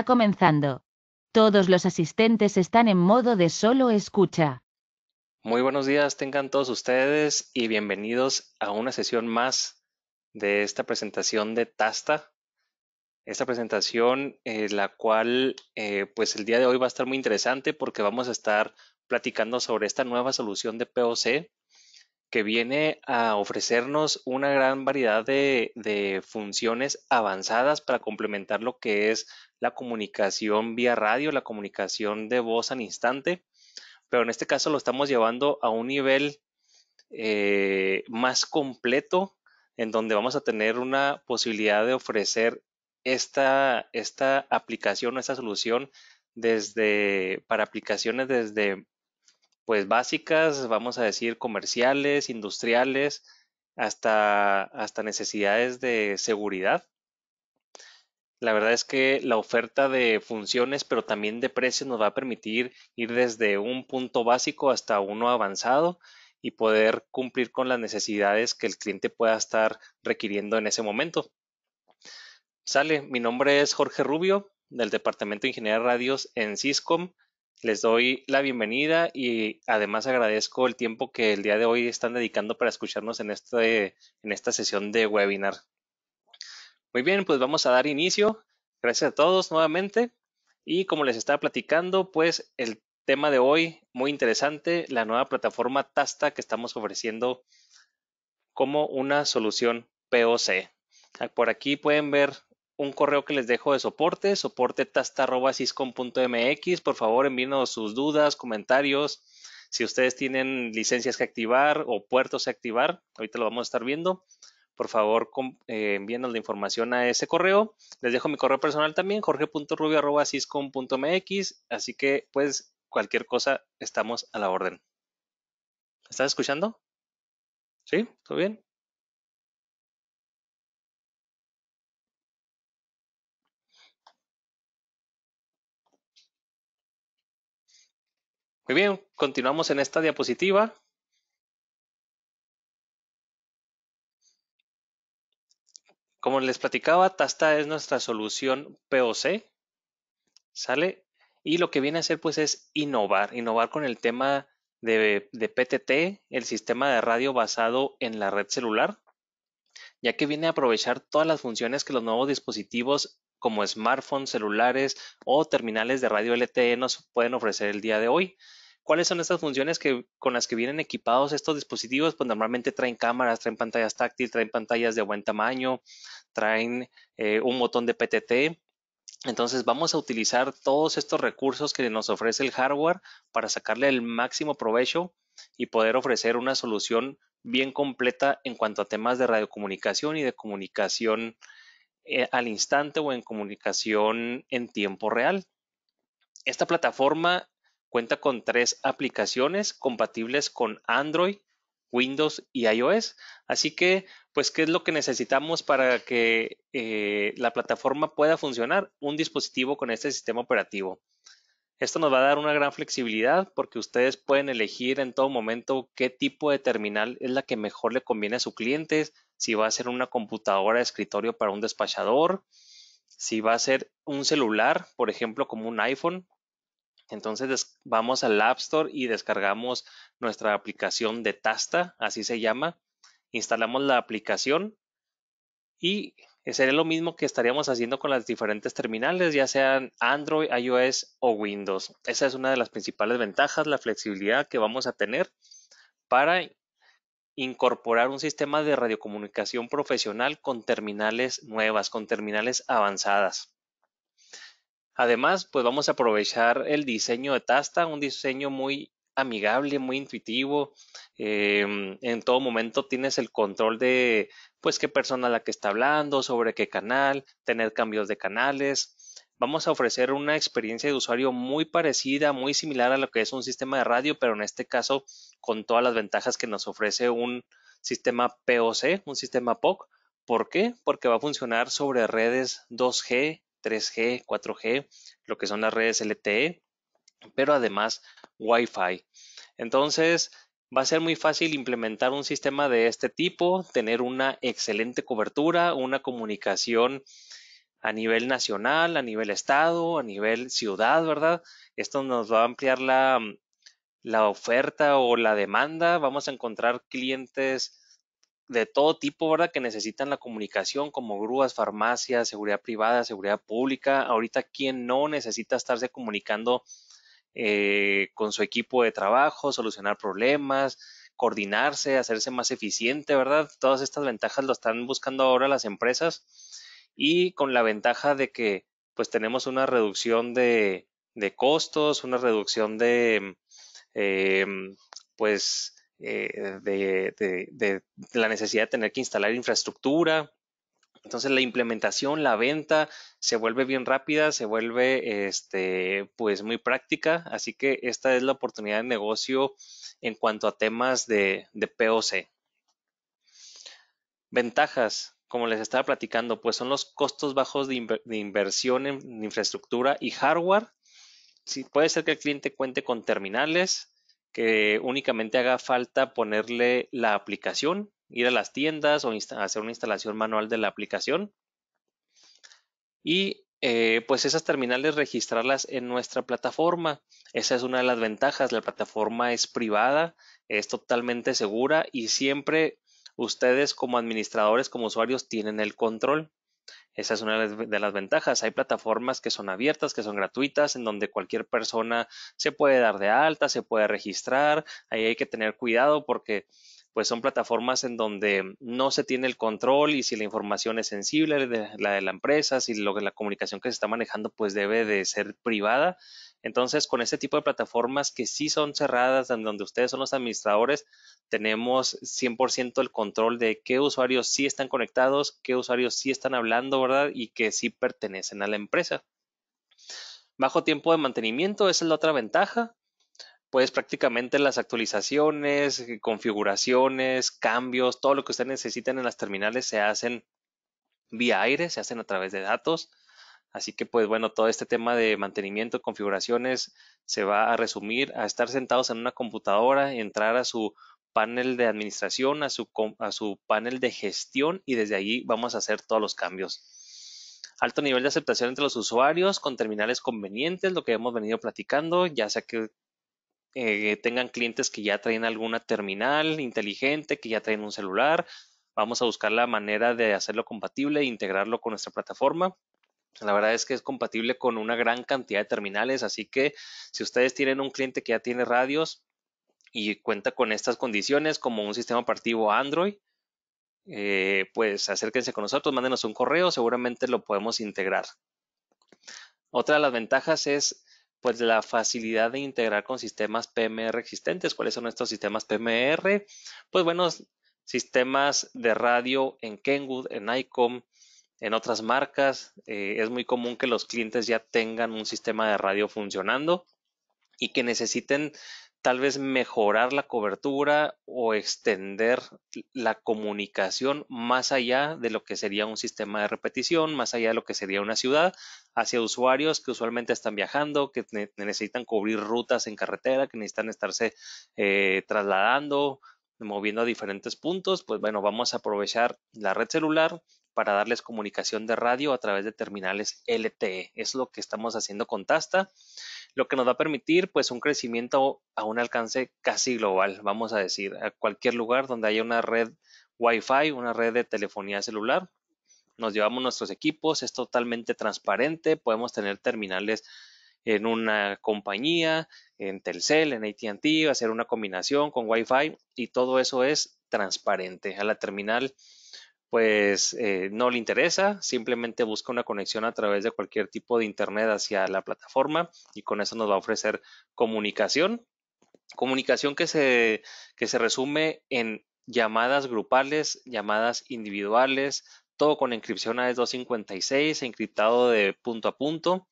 está comenzando. Todos los asistentes están en modo de solo escucha. Muy buenos días tengan todos ustedes y bienvenidos a una sesión más de esta presentación de Tasta. Esta presentación, eh, la cual eh, pues el día de hoy va a estar muy interesante porque vamos a estar platicando sobre esta nueva solución de POC que viene a ofrecernos una gran variedad de, funciones avanzadas para complementar lo que es la comunicación vía radio, la comunicación de voz al instante, pero en este caso lo estamos llevando a un nivel eh, más completo en donde vamos a tener una posibilidad de ofrecer esta, esta aplicación, esta solución desde, para aplicaciones desde pues básicas, vamos a decir comerciales, industriales, hasta, hasta necesidades de seguridad. La verdad es que la oferta de funciones, pero también de precios, nos va a permitir ir desde un punto básico hasta uno avanzado y poder cumplir con las necesidades que el cliente pueda estar requiriendo en ese momento. Sale, mi nombre es Jorge Rubio, del Departamento de Ingeniería de Radios en Ciscom. Les doy la bienvenida y además agradezco el tiempo que el día de hoy están dedicando para escucharnos en, este, en esta sesión de webinar. Muy bien, pues vamos a dar inicio. Gracias a todos nuevamente. Y como les estaba platicando, pues el tema de hoy, muy interesante, la nueva plataforma Tasta que estamos ofreciendo como una solución POC. Por aquí pueden ver un correo que les dejo de soporte, mx. Por favor, envíenos sus dudas, comentarios. Si ustedes tienen licencias que activar o puertos que activar, ahorita lo vamos a estar viendo. Por favor, eh, envíenos la información a ese correo. Les dejo mi correo personal también, jorge.rubio.ciscom.mx. Así que, pues, cualquier cosa, estamos a la orden. ¿Estás escuchando? ¿Sí? ¿Todo bien? Muy bien, continuamos en esta diapositiva. Como les platicaba, TASTA es nuestra solución POC, ¿sale? Y lo que viene a hacer pues es innovar, innovar con el tema de, de PTT, el sistema de radio basado en la red celular, ya que viene a aprovechar todas las funciones que los nuevos dispositivos como smartphones, celulares o terminales de radio LTE nos pueden ofrecer el día de hoy. ¿Cuáles son estas funciones que, con las que vienen equipados estos dispositivos? Pues normalmente traen cámaras, traen pantallas táctiles, traen pantallas de buen tamaño, traen eh, un botón de PTT. Entonces vamos a utilizar todos estos recursos que nos ofrece el hardware para sacarle el máximo provecho y poder ofrecer una solución bien completa en cuanto a temas de radiocomunicación y de comunicación eh, al instante o en comunicación en tiempo real. Esta plataforma cuenta con tres aplicaciones compatibles con Android, Windows y iOS. Así que, pues, ¿qué es lo que necesitamos para que eh, la plataforma pueda funcionar? Un dispositivo con este sistema operativo. Esto nos va a dar una gran flexibilidad porque ustedes pueden elegir en todo momento qué tipo de terminal es la que mejor le conviene a su cliente, si va a ser una computadora de escritorio para un despachador, si va a ser un celular, por ejemplo, como un iPhone. Entonces vamos al App Store y descargamos nuestra aplicación de Tasta, así se llama. Instalamos la aplicación y eh, sería lo mismo que estaríamos haciendo con las diferentes terminales, ya sean Android, iOS o Windows. Esa es una de las principales ventajas, la flexibilidad que vamos a tener para incorporar un sistema de radiocomunicación profesional con terminales nuevas, con terminales avanzadas. Además, pues vamos a aprovechar el diseño de Tasta, un diseño muy amigable, muy intuitivo. Em, en todo momento tienes el control de, pues, qué persona la que está hablando, sobre qué canal, tener cambios de canales. Vamos a ofrecer una experiencia de usuario muy parecida, muy similar a lo que es un sistema de radio, pero en este caso con todas las ventajas que nos ofrece un sistema POC, un sistema POC. ¿Por qué? Porque va a funcionar sobre redes 2G, 3G, 4G, lo que son las redes LTE, pero además Wi-Fi. Entonces, va a ser muy fácil implementar un sistema de este tipo, tener una excelente cobertura, una comunicación a nivel nacional, a nivel estado, a nivel ciudad, ¿verdad? Esto nos va a ampliar la, la oferta o la demanda. Vamos a encontrar clientes de todo tipo, ¿verdad? Que necesitan la comunicación, como grúas, farmacias, seguridad privada, seguridad pública. Ahorita, ¿quién no necesita estarse comunicando eh, con su equipo de trabajo, solucionar problemas, coordinarse, hacerse más eficiente, ¿verdad? Todas estas ventajas lo están buscando ahora las empresas y con la ventaja de que pues tenemos una reducción de, costos, una reducción de, eh, pues, eh, de, la necesidad de tener que instalar infraestructura, entonces la implementación, la venta se vuelve bien rápida, se vuelve este, pues muy práctica. Así que esta es la oportunidad de negocio en cuanto a temas de, POC. Ventajas, como les estaba platicando, pues son los costos bajos de, inversión en infraestructura y hardware. puede ser que el cliente cuente con terminales, que únicamente haga falta ponerle la aplicación ir a las tiendas o hacer una instalación manual de la aplicación. Y eh, pues esas terminales registrarlas en nuestra plataforma. Esa es una de las ventajas. La plataforma es privada, es totalmente segura y siempre ustedes como administradores, como usuarios, tienen el control. Esa es una de las ventajas. Hay plataformas que son abiertas, que son gratuitas, en donde cualquier persona se puede dar de alta, se puede registrar. Ahí hay que tener cuidado porque pues son plataformas en donde no se tiene el control y si la información es sensible, la de la empresa, si lo, la comunicación que se está manejando pues debe de ser privada. Entonces, con este tipo de plataformas que sí son cerradas, en donde ustedes son los administradores, tenemos 100% el control de qué usuarios sí están conectados, qué usuarios sí están hablando, ¿verdad? Y que sí pertenecen a la empresa. Bajo tiempo de mantenimiento, esa es la otra ventaja pues prácticamente las actualizaciones, eh, configuraciones, cambios, todo lo que ustedes necesitan en las terminales se hacen vía aire, se hacen a través de datos. Así que pues bueno, todo este tema de mantenimiento, configuraciones, se va a resumir a estar sentados en una computadora, entrar a su panel de administración, a su, a su panel de gestión y desde allí vamos a hacer todos los cambios alto nivel de aceptación entre los usuarios con terminales convenientes, lo que hemos venido platicando, ya sea que eh, tengan clientes que ya traen alguna terminal inteligente, que ya traen un celular. Vamos a buscar la manera de hacerlo compatible e integrarlo con nuestra plataforma. La verdad es que es compatible con una gran cantidad de terminales, así que si ustedes tienen un cliente que ya tiene radios y cuenta con estas condiciones como un sistema operativo Android, eh, pues acérquense con nosotros, mándenos un correo, seguramente lo podemos integrar. Otra de las ventajas es pues la facilidad de integrar con sistemas PMR existentes. ¿Cuáles son estos sistemas PMR? Pues bueno, sistemas de radio en Kenwood, en ICOM, en otras marcas. Eh, es muy común que los clientes ya tengan un sistema de radio funcionando y que necesiten tal vez mejorar la cobertura o extender la comunicación más allá de lo que sería un sistema de repetición, más allá de lo que sería una ciudad, hacia usuarios que usualmente están viajando, que necesitan cubrir rutas en carretera, que necesitan estarse eh, trasladando, moviendo a diferentes puntos, pues bueno, vamos a aprovechar la red celular para darles comunicación de radio a través de terminales LTE. Es lo que estamos haciendo con Tasta, lo que nos va a permitir pues un crecimiento a un alcance casi global, vamos a decir, a cualquier lugar donde haya una red Wi-Fi, una red de telefonía celular. Nos llevamos nuestros equipos, es totalmente transparente, podemos tener terminales en una compañía, en Telcel, en ATT, hacer una combinación con Wi-Fi y todo eso es transparente. A la terminal pues eh, no le interesa, simplemente busca una conexión a través de cualquier tipo de Internet hacia la plataforma y con eso nos va a ofrecer comunicación. Comunicación que se, que se resume en llamadas grupales, llamadas individuales, todo con encripción AES 256, encriptado de punto a punto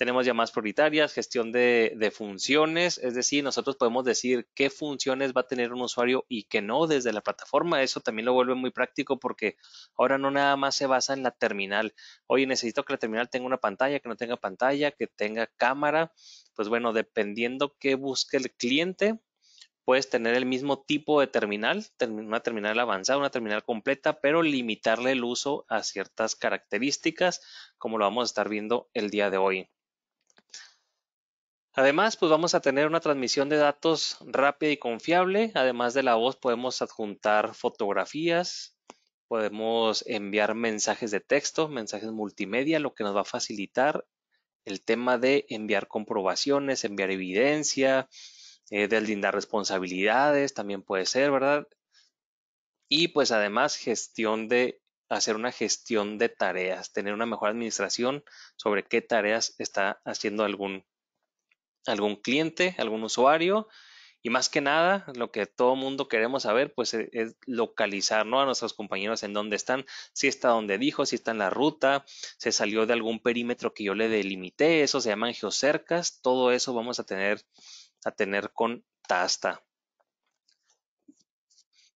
tenemos llamadas prioritarias, gestión de, funciones, es decir, nosotros podemos decir qué funciones va a tener un usuario y qué no desde la plataforma. Eso también lo vuelve muy práctico porque ahora no nada más se basa en la terminal. Oye, necesito que la terminal tenga una pantalla, que no tenga pantalla, que tenga cámara. Pues bueno, dependiendo qué busque el cliente, puedes tener el mismo tipo de terminal, una terminal avanzada, una terminal completa, pero limitarle el uso a ciertas características, como lo vamos a estar viendo el día de hoy. Además, pues vamos a tener una transmisión de datos rápida y confiable. Además de la voz, podemos adjuntar fotografías, podemos enviar mensajes de texto, mensajes multimedia, lo que nos va a facilitar el tema de enviar comprobaciones, enviar evidencia, eh, de deslindar responsabilidades, también puede ser, ¿verdad? Y pues además gestión de hacer una gestión de tareas, tener una mejor administración sobre qué tareas está haciendo algún algún cliente, algún usuario. Y más que nada, lo que todo mundo queremos saber, pues e, es localizar ¿no? a nuestros compañeros en dónde están, si está donde dijo, si está en la ruta, se salió de algún perímetro que yo le delimité, eso se llaman geocercas, todo eso vamos a tener, a tener con Tasta.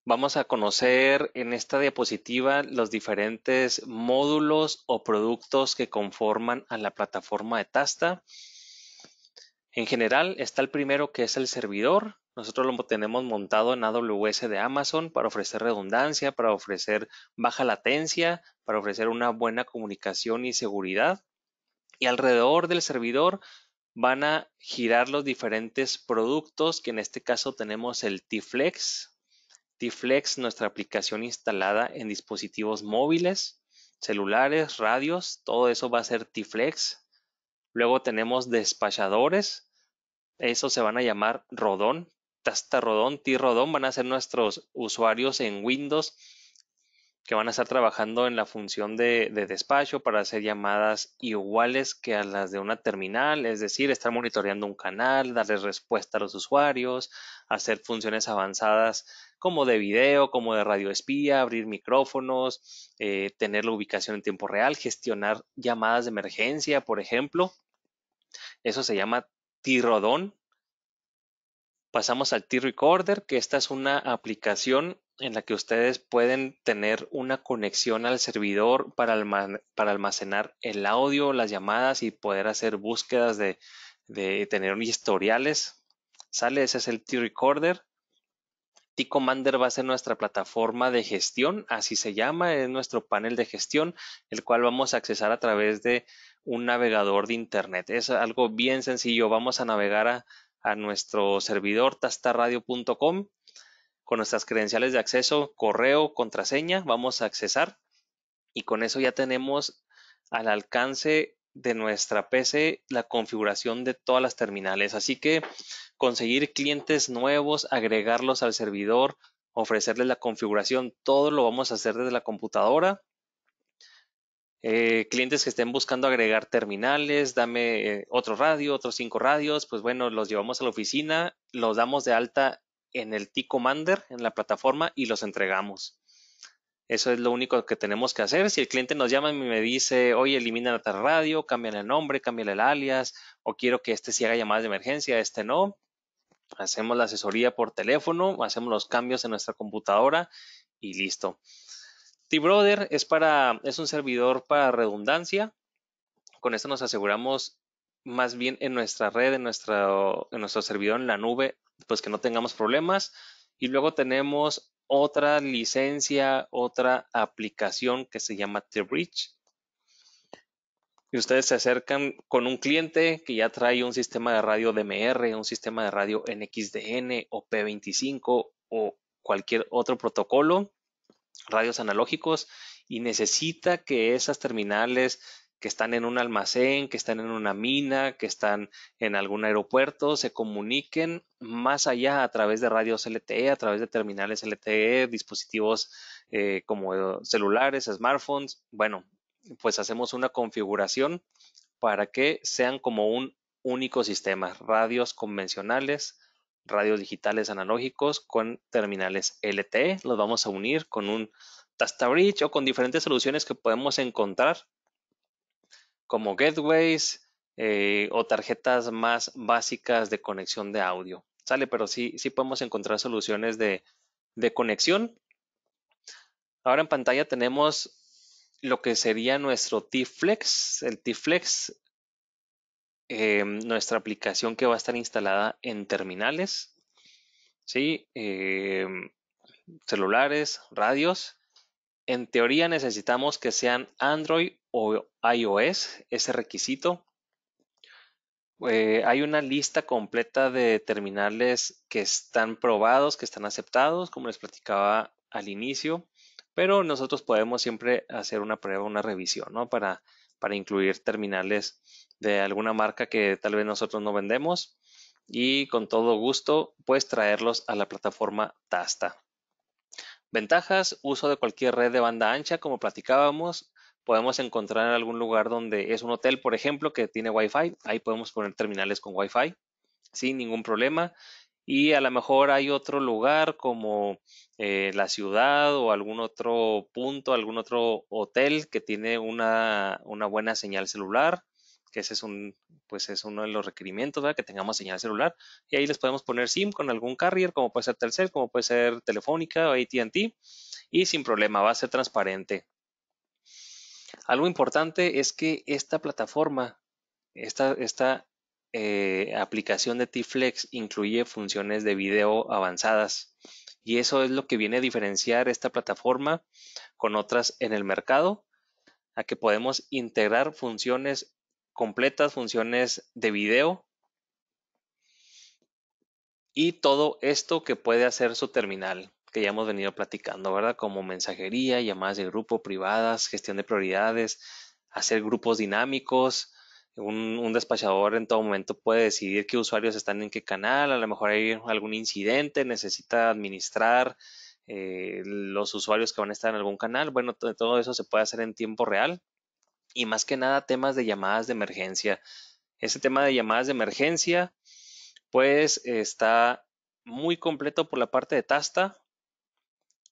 Vamos a conocer en esta diapositiva los diferentes módulos o productos que conforman a la plataforma de Tasta. En general está el primero que es el servidor. Nosotros lo tenemos montado en AWS de Amazon para ofrecer redundancia, para ofrecer baja latencia, para ofrecer una buena comunicación y seguridad. Y alrededor del servidor van a girar los diferentes productos, que en este caso tenemos el T-Flex. T-Flex, nuestra aplicación instalada en dispositivos móviles, celulares, radios, todo eso va a ser T-Flex. Luego tenemos despachadores, eso se van a llamar Rodón, Tasta Rodón, T-Rodón, van a ser nuestros usuarios en Windows que van a estar trabajando en la función de, despacho para hacer llamadas iguales que a las de una terminal, es decir, estar monitoreando un canal, darle respuesta a los usuarios, hacer funciones avanzadas como de video, como de radioespía, abrir micrófonos, eh, tener la ubicación en tiempo real, gestionar llamadas de emergencia, por ejemplo. Eso se llama T-Rodón. Pasamos al T-Recorder, que esta es una aplicación en la que ustedes pueden tener una conexión al servidor para, almacenar, para almacenar el audio, las llamadas y poder hacer búsquedas de, de tener historiales. Sale, ese es el T-Recorder. Commander va a ser nuestra plataforma de gestión, así se llama, es nuestro panel de gestión, el cual vamos a accesar a través de un navegador de Internet. Es algo bien sencillo, vamos a navegar a, nuestro servidor tastaradio.com con nuestras credenciales de acceso, correo, contraseña, vamos a accesar y con eso ya tenemos al alcance de nuestra PC la configuración de todas las terminales. Así que conseguir clientes nuevos, agregarlos al servidor, ofrecerles la configuración, todo lo vamos a hacer desde la computadora. Eh, clientes que estén buscando agregar terminales, dame eh, otro radio, otros cinco radios, pues bueno, los llevamos a la oficina, los damos de alta en el T-Commander, en la plataforma, y los entregamos. Eso es lo único que tenemos que hacer. Si el cliente nos llama y me dice, oye, elimina la radio, cambia el nombre, cambia el alias, o quiero que este sí haga llamadas de emergencia, este no, hacemos la asesoría por teléfono, hacemos los cambios en nuestra computadora y listo. T-Brother es, es un servidor para redundancia. Con esto nos aseguramos más bien en nuestra red, en, en nuestro servidor en la nube, pues que no tengamos problemas. Y luego tenemos otra licencia, otra aplicación que se llama t Bridge. Y ustedes se acercan con un cliente que ya trae un sistema de radio DMR, un sistema de radio NXDN o P25 o cualquier otro protocolo, radios analógicos, y necesita que esas terminales que están en un almacén, que están en una mina, que están en algún aeropuerto, se comuniquen más allá a través de radios LTE, a través de terminales LTE, dispositivos eh, como celulares, smartphones. Bueno, pues hacemos una configuración para que sean como un único sistema, radios convencionales, radios digitales analógicos con terminales LTE. Los vamos a unir con un Tasta Bridge o con diferentes soluciones que podemos encontrar como gateways eh, o tarjetas más básicas de conexión de audio. Sale, pero sí, sí podemos encontrar soluciones de, conexión. Ahora en pantalla tenemos lo que sería nuestro T-Flex. El T-Flex, em, nuestra aplicación que va a estar instalada en terminales, ¿sí? Em, celulares, radios. En teoría necesitamos que sean Android o iOS, ese requisito. Eh, hay una lista completa de terminales que están probados, que están aceptados, como les platicaba al inicio, pero nosotros podemos siempre hacer una prueba, una revisión, ¿no? Para, para incluir terminales de alguna marca que tal vez nosotros no vendemos y con todo gusto puedes traerlos a la plataforma Tasta. Ventajas, uso de cualquier red de banda ancha, como platicábamos. Podemos encontrar algún lugar donde es un hotel, por ejemplo, que tiene Wi-Fi. Ahí podemos poner terminales con Wi-Fi sin ningún problema. Y a lo mejor hay otro lugar como eh, la ciudad o algún otro punto, algún otro hotel que tiene una buena señal celular que ese es un, pues es uno de los requerimientos, Que tengamos señal celular. Y ahí les podemos poner SIM con algún carrier, como puede ser Telcel, como puede ser Telefónica o AT&T, y sin problema, va a ser transparente. Algo importante es que esta plataforma, esta, esta eh, aplicación de T-Flex incluye funciones de video avanzadas y eso es lo que viene a diferenciar esta plataforma con otras en el mercado, a que podemos integrar funciones completas, funciones de video y todo esto que puede hacer su terminal que ya hemos venido platicando, ¿verdad? Como mensajería, llamadas de grupo, privadas, gestión de prioridades, hacer grupos dinámicos. Un, despachador en todo momento puede decidir qué usuarios están en qué canal, a lo mejor hay algún incidente, necesita administrar eh, los usuarios que van a estar en algún canal. Bueno, todo eso se puede hacer en tiempo real y más que nada temas de llamadas de emergencia. Ese tema de llamadas de emergencia, pues está muy completo por la parte de Tasta.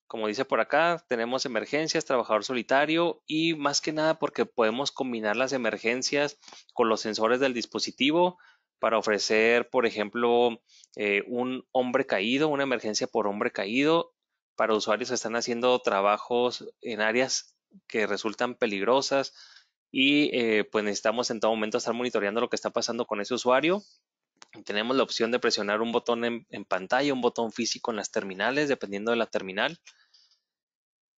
Como dice por acá, tenemos emergencias, trabajador solitario y más que nada porque podemos combinar las emergencias con los sensores del dispositivo para ofrecer, por ejemplo, eh, un hombre caído, una emergencia por hombre caído para usuarios que están haciendo trabajos en áreas que resultan peligrosas, y eh, pues necesitamos en todo momento estar monitoreando lo que está pasando con ese usuario. Tenemos la opción de presionar un botón en, pantalla, un botón físico en las terminales, dependiendo de la terminal.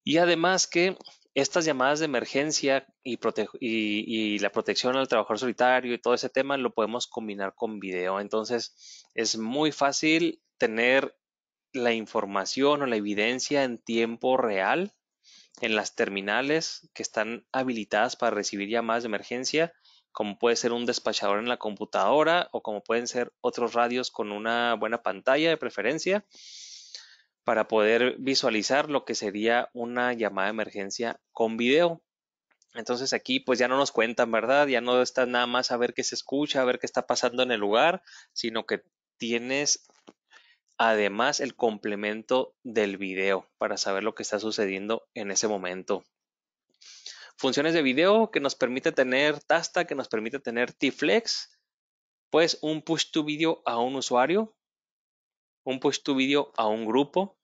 Y además que estas llamadas de emergencia y, la protección al trabajador solitario y todo ese tema lo podemos combinar con video. Entonces, es muy fácil tener la información o la evidencia en tiempo real en las terminales que están habilitadas para recibir llamadas de emergencia, como puede ser un despachador en la computadora o como pueden ser otros radios con una buena pantalla de preferencia para poder visualizar lo que sería una llamada de emergencia con video. Entonces aquí pues ya no nos cuentan, ¿verdad? Ya no está nada más a ver qué se escucha, a ver qué está pasando en el lugar, sino que tienes además el complemento del video para saber lo que está sucediendo en ese momento. Funciones de video que nos permite tener Tasta, que nos permite tener T-Flex, pues un push to video a un usuario, un push to video a un grupo,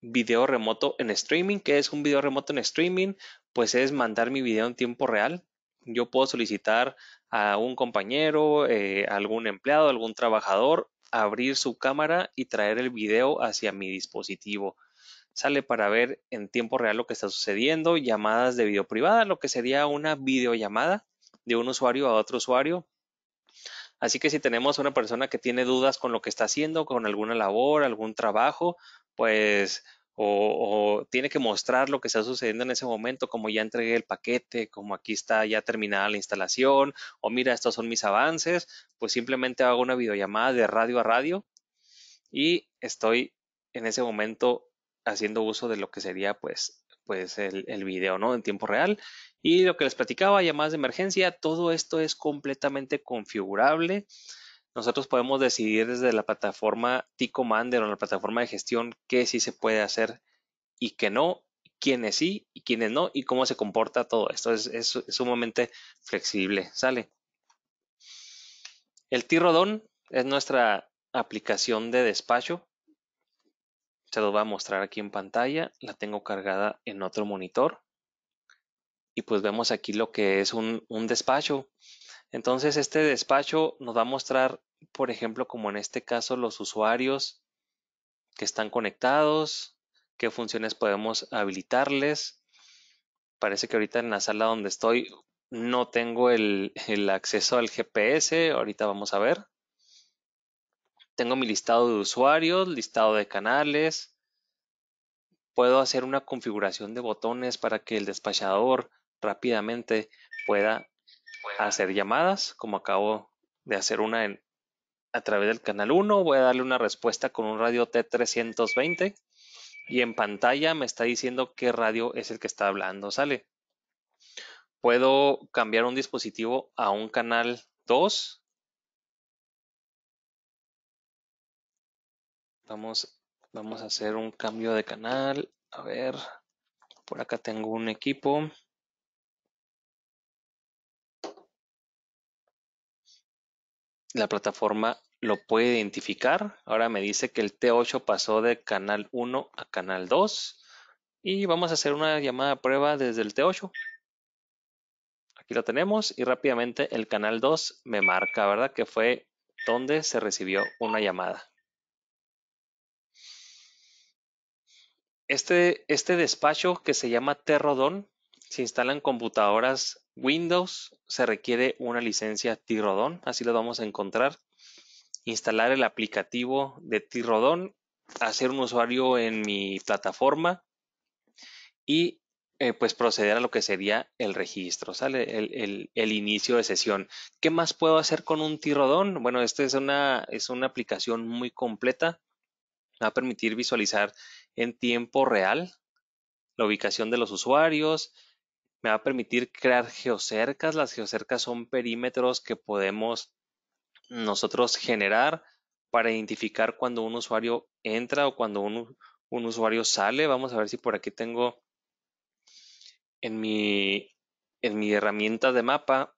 video remoto en streaming, que es un video remoto en streaming, pues es mandar mi video en tiempo real. Yo puedo solicitar a un compañero, eh, algún empleado, algún trabajador abrir su cámara y traer el video hacia mi dispositivo. Sale para ver en tiempo real lo que está sucediendo, llamadas de video privada, lo que sería una videollamada de un usuario a otro usuario. Así que si tenemos una persona que tiene dudas con lo que está haciendo, con alguna labor, algún trabajo, pues o, tiene que mostrar lo que está sucediendo en ese momento, como ya entregué el paquete, como aquí está ya terminada la instalación, o mira, estos son mis avances, pues simplemente hago una videollamada de radio a radio y estoy en ese momento haciendo uso de lo que sería pues, pues el, el video, ¿no? En tiempo real. Y lo que les platicaba, llamadas de emergencia, todo esto es completamente configurable nosotros podemos decidir desde la plataforma T-Commander o la plataforma de gestión qué sí se puede hacer y qué no, quiénes sí y quiénes no y cómo se comporta todo esto. Es, sumamente flexible, ¿sale? El T-Rodón es nuestra aplicación de despacho. Se los va a mostrar aquí en pantalla. La tengo cargada en otro monitor. Y pues vemos aquí lo que es un, un despacho. Entonces este despacho nos va a mostrar por ejemplo, como en este caso, los usuarios que están conectados, qué funciones podemos habilitarles. Parece que ahorita en la sala donde estoy no tengo el, acceso al GPS, ahorita vamos a ver. Tengo mi listado de usuarios, listado de canales. Puedo hacer una configuración de botones para que el despachador rápidamente pueda hacer llamadas, como acabo de hacer una en, a través del canal 1, voy a darle una respuesta con un radio T320 y en pantalla me está diciendo qué radio es el que está hablando, ¿sale? Puedo cambiar un dispositivo a un canal 2. Vamos, vamos a hacer un cambio de canal. A ver, por acá tengo un equipo. la plataforma lo puede identificar. Ahora me dice que el T8 pasó de canal 1 a canal 2 y vamos a hacer una llamada a prueba desde el T8. Aquí lo tenemos y rápidamente el canal 2 me marca, ¿verdad? Que fue donde se recibió una llamada. Este, este despacho que se llama Rodón. Si instalan computadoras Windows, se requiere una licencia Tirodon. así lo vamos a encontrar. Instalar el aplicativo de Tirodon, hacer un usuario en mi plataforma y eh, pues proceder a lo que sería el registro, ¿sale? El, inicio de sesión. ¿Qué más puedo hacer con un tirodón? Bueno, esta es una, es una aplicación muy completa. Va a permitir visualizar en tiempo real la ubicación de los usuarios, me va a permitir crear geocercas. Las geocercas son perímetros que podemos nosotros generar para identificar cuando un usuario entra o cuando un, un usuario sale. Vamos a ver si por aquí tengo en mi, en mi herramienta de mapa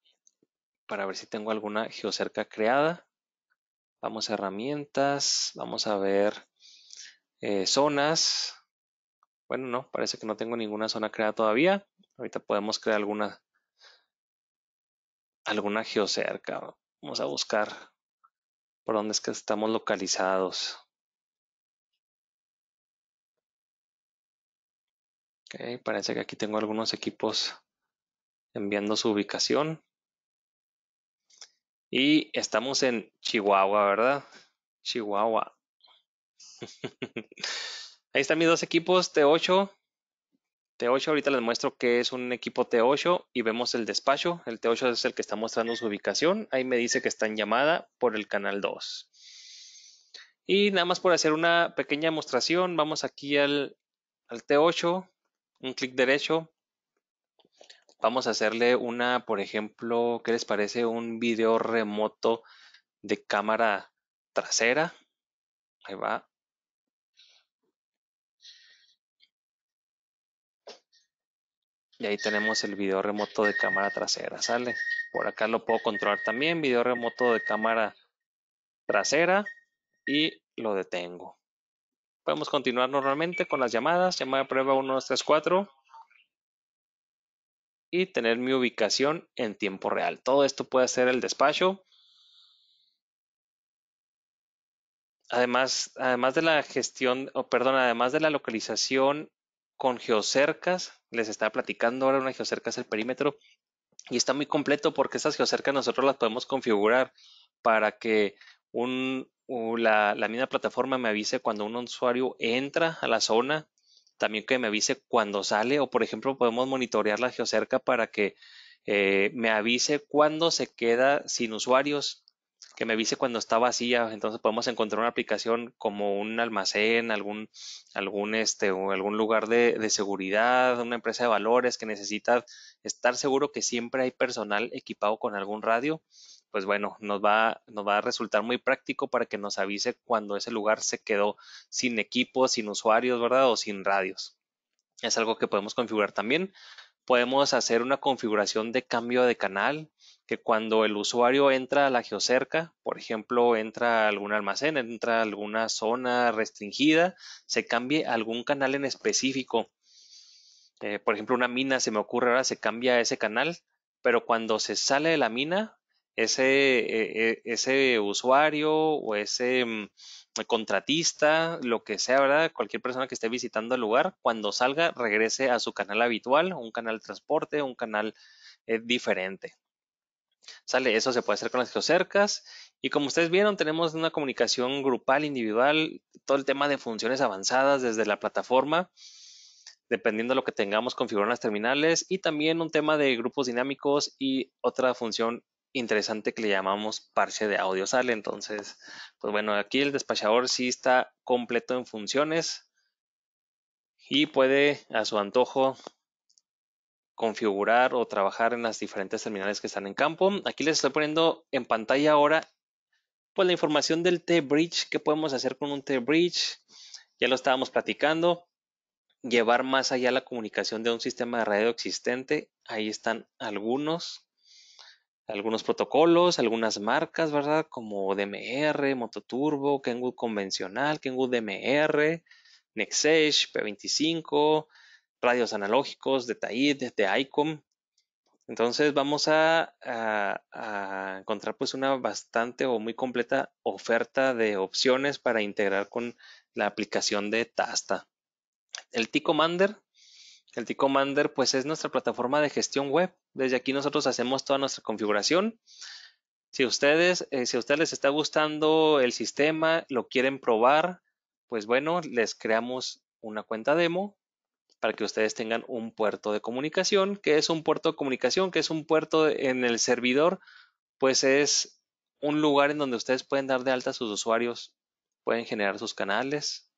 para ver si tengo alguna geocerca creada. Vamos a herramientas, vamos a ver eh, zonas. Bueno, no, parece que no tengo ninguna zona creada todavía. Ahorita podemos crear alguna, alguna geocerca. Vamos a buscar por dónde es que estamos localizados. Ok, parece que aquí tengo algunos equipos enviando su ubicación. Y estamos en Chihuahua, ¿verdad? Chihuahua. Ahí están mis dos equipos T8 T8, ahorita les muestro que es un equipo T8 y vemos el despacho. El T8 es el que está mostrando su ubicación. Ahí me dice que está en llamada por el canal 2. Y nada más por hacer una pequeña demostración, vamos aquí al, al T8, un clic derecho. Vamos a hacerle una, por ejemplo, ¿qué les parece? Un video remoto de cámara trasera. Ahí va. y ahí tenemos el video remoto de cámara trasera, ¿sale? Por acá lo puedo controlar también, video remoto de cámara trasera y lo detengo. Podemos continuar normalmente con las llamadas, llamada prueba 1234 y tener mi ubicación en tiempo real. Todo esto puede ser el despacho. Además, además de la gestión, o perdón, además de la localización con geocercas. Les estaba platicando ahora una geocerca es el perímetro. Y está muy completo porque esas geocercas nosotros las podemos configurar para que la, misma plataforma me avise cuando un usuario entra a la zona, también que me avise cuando sale o por ejemplo podemos monitorear la geocerca para que eh, me avise cuando se queda sin usuarios que me avise cuando está vacía, entonces podemos encontrar una aplicación como un almacén, algún, algún, este, o algún lugar de, de, seguridad, una empresa de valores que necesita estar seguro que siempre hay personal equipado con algún radio, pues bueno, nos va, nos va a resultar muy práctico para que nos avise cuando ese lugar se quedó sin equipo, sin usuarios, ¿verdad? O sin radios. Es algo que podemos configurar también. Podemos hacer una configuración de cambio de canal, que cuando el usuario entra a la geocerca, por ejemplo, entra a algún almacén, entra a alguna zona restringida, se cambie algún canal en específico. Eh, por ejemplo, una mina, se me ocurre ahora, se cambia ese canal, pero cuando se sale de la mina, ese, e, e, usuario o ese mm, contratista, lo que sea, Cualquier persona que esté visitando el lugar, cuando salga, regrese a su canal habitual, un canal de transporte, un canal eh, diferente. Sale, eso se puede hacer con las geocercas. Y como ustedes vieron, tenemos una comunicación grupal, individual, todo el tema de funciones avanzadas desde la plataforma, dependiendo de lo que tengamos configurado en las terminales, y también un tema de grupos dinámicos y otra función interesante que le llamamos parche de audio sale. Entonces, pues bueno, aquí el despachador sí está completo en funciones y puede a su antojo configurar o trabajar en las diferentes terminales que están en campo. Aquí les estoy poniendo en pantalla ahora pues la información del T-Bridge, qué podemos hacer con un T-Bridge, ya lo estábamos platicando, llevar más allá la comunicación de un sistema de radio existente, ahí están algunos, algunos protocolos, algunas marcas, ¿verdad? Como DMR, Mototurbo, Kenwood convencional, Kenwood DMR, Nexesh, P25, radios analógicos, de TAID, de ICOM. Entonces vamos a, encontrar pues una bastante o muy completa oferta de opciones para integrar con la aplicación de Tasta. El T-Commander, el T-Commander pues es nuestra plataforma de gestión web. Desde aquí nosotros hacemos toda nuestra configuración. Si ustedes, eh, si a ustedes les está gustando el sistema, lo quieren probar, pues bueno, les creamos una cuenta demo para que ustedes tengan un puerto de comunicación. ¿Qué es un puerto de comunicación? Que es un puerto en el servidor? Pues es un lugar en donde ustedes pueden dar de alta a sus usuarios, pueden generar sus canales,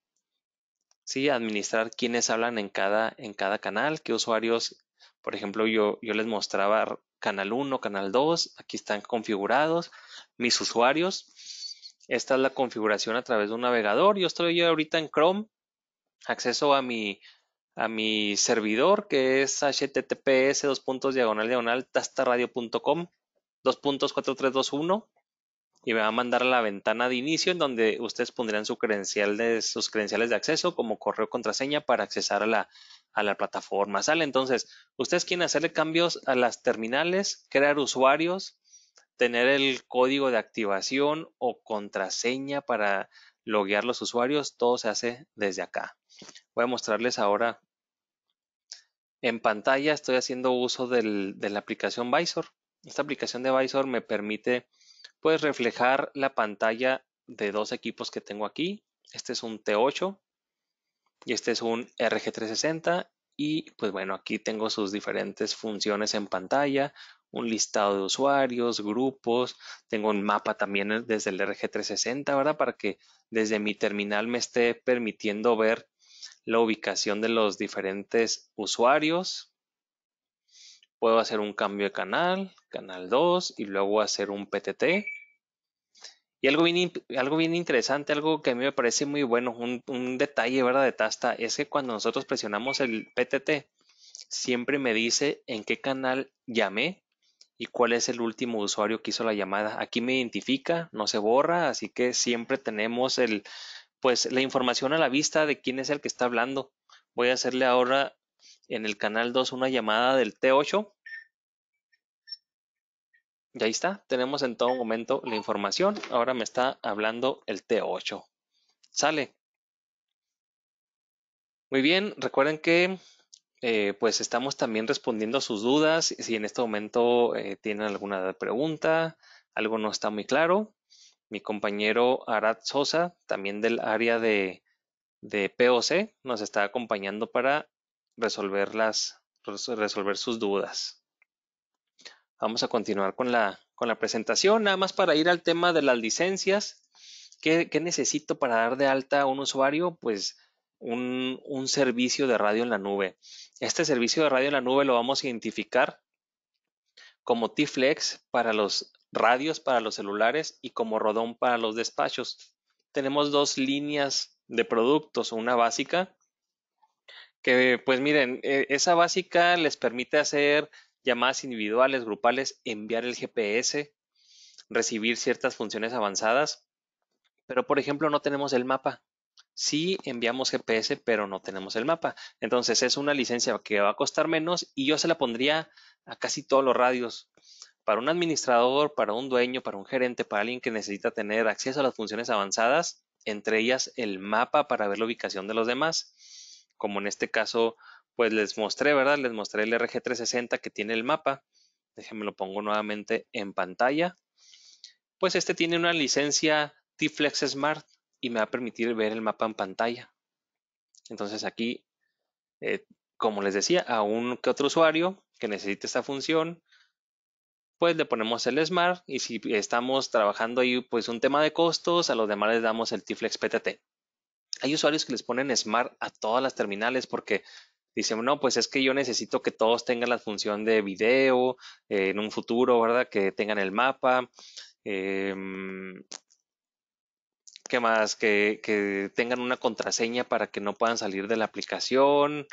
¿sí? administrar quiénes hablan en cada, en cada canal, qué usuarios, por ejemplo, yo, yo les mostraba canal 1, canal 2, aquí están configurados mis usuarios. Esta es la configuración a través de un navegador. Yo estoy ahorita en Chrome, acceso a mi, a mi servidor que es https dos puntos diagonal diagonal tastaradio.com dos puntos y me va a mandar a la ventana de inicio en donde ustedes pondrían sus credenciales de acceso como correo contraseña para accesar a la, a la plataforma. Sale entonces, ustedes quieren hacerle cambios a las terminales, crear usuarios, tener el código de activación o contraseña para loguear los usuarios, todo se hace desde acá. Voy a mostrarles ahora en pantalla estoy haciendo uso de la aplicación Visor. Esta aplicación de Visor me permite pues, reflejar la pantalla de dos equipos que tengo aquí. Este es un T8 y este es un RG360 y pues bueno, aquí tengo sus diferentes funciones en pantalla, un listado de usuarios, grupos, tengo un mapa también desde el RG360, ¿verdad? Para que desde mi terminal me esté permitiendo ver la ubicación de los diferentes usuarios. Puedo hacer un cambio de canal, canal 2, y luego hacer un PTT. Y algo bien, algo bien interesante, algo que a mí me parece muy bueno, un, un detalle ¿verdad? de Tasta, es que cuando nosotros presionamos el PTT, siempre me dice en qué canal llamé y cuál es el último usuario que hizo la llamada. Aquí me identifica, no se borra, así que siempre tenemos el, pues la información a la vista de quién es el que está hablando. Voy a hacerle ahora en el canal 2 una llamada del T8. Y ahí está, tenemos en todo momento la información. Ahora me está hablando el T8. Sale. Muy bien, recuerden que eh, pues estamos también respondiendo a sus dudas. Si en este momento eh, tienen alguna pregunta, algo no está muy claro, mi compañero Arad Sosa, también del área de, POC, nos está acompañando para resolver, resolver sus dudas. Vamos a continuar con la, con la presentación, nada más para ir al tema de las licencias. ¿Qué, necesito para dar de alta a un usuario? Pues un, un, servicio de radio en la nube. Este servicio de radio en la nube lo vamos a identificar como T-Flex para los radios para los celulares y como rodón para los despachos. Tenemos dos líneas de productos, una básica, que pues miren, eh, esa básica les permite hacer llamadas individuales, grupales, enviar el GPS, recibir ciertas funciones avanzadas, pero por ejemplo no tenemos el mapa. Sí enviamos GPS, pero no tenemos el mapa. Entonces es una licencia que va a costar menos y yo se la pondría a casi todos los radios para un administrador, para un dueño, para un gerente, para alguien que necesita tener acceso a las funciones avanzadas, entre ellas el mapa para ver la ubicación de los demás, como en este caso, pues les mostré, ¿verdad? Les mostré el RG360 que tiene el mapa. Déjenme lo pongo nuevamente en pantalla. Pues este tiene una licencia T-Flex Smart y me va a permitir ver el mapa en pantalla. Entonces aquí, eh, como les decía, a un que otro usuario que necesite esta función, pues le ponemos el Smart y si estamos trabajando ahí pues un tema de costos, a los demás les damos el Tiflex PTT. Hay usuarios que les ponen Smart a todas las terminales porque dicen, no, pues es que yo necesito que todos tengan la función de video eh, en un futuro, ¿verdad? Que tengan el mapa. Em, ¿Qué más? Que, que tengan una contraseña para que no puedan salir de la aplicación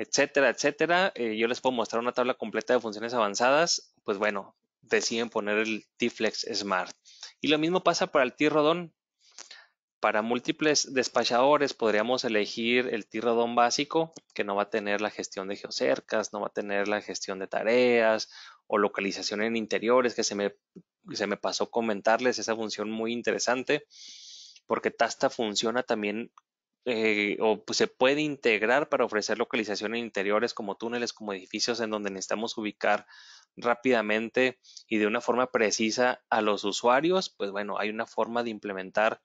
etcétera, etcétera. Eh, yo les puedo mostrar una tabla completa de funciones avanzadas. Pues bueno, deciden poner el T-Flex Smart. Y lo mismo pasa para el T-Rodón. Para múltiples despachadores podríamos elegir el T-Rodón básico, que no va a tener la gestión de geocercas, no va a tener la gestión de tareas o localización en interiores, que se me, se me pasó comentarles esa función muy interesante, porque Tasta funciona también eh, o pues, se puede integrar para ofrecer localización en interiores como túneles, como edificios en donde necesitamos ubicar rápidamente y de una forma precisa a los usuarios, pues bueno, hay una forma de implementar